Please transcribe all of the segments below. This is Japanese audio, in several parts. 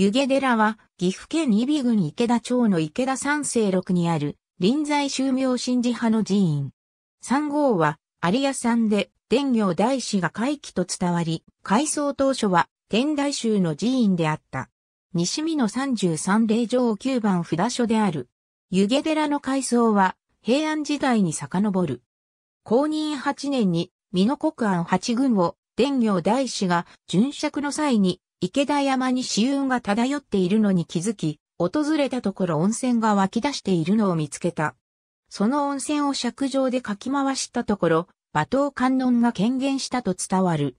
湯気寺は、岐阜県伊比郡池田町の池田三世六にある、臨済宗明神寺派の寺院。三号は、有屋山で、伝行大師が回帰と伝わり、改装当初は、天台宗の寺院であった。西見の三十三霊場九番札所である。湯気寺の改装は、平安時代に遡る。公認八年に、美濃国安八軍を、伝行大師が、巡釈の際に、池田山に紫雲が漂っているのに気づき、訪れたところ温泉が湧き出しているのを見つけた。その温泉を尺上でかき回したところ、馬頭観音が権限したと伝わる。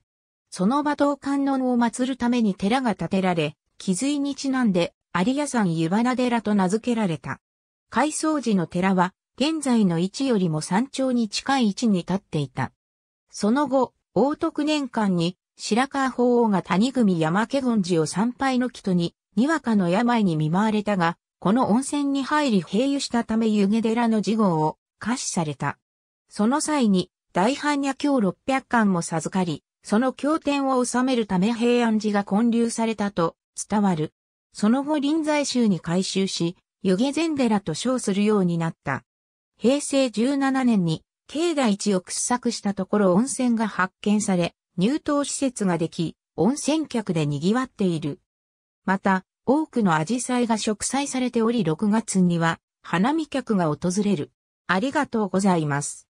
その馬頭観音を祀るために寺が建てられ、気髄にちなんで、有谷山湯原寺と名付けられた。改装時の寺は、現在の位置よりも山頂に近い位置に立っていた。その後、王徳年間に白川法皇が谷組山家権寺を参拝の木とに、にわかの病に見舞われたが、この温泉に入り併油したため湯気寺の事号を可視された。その際に、大般若経六百巻も授かり、その経典を収めるため平安寺が建立されたと伝わる。その後臨済宗に改修し、湯気禅寺と称するようになった。平成17年に、境内地を掘削したところ温泉が発見され、入湯施設ができ、温泉客で賑わっている。また、多くのアジサイが植栽されており6月には、花見客が訪れる。ありがとうございます。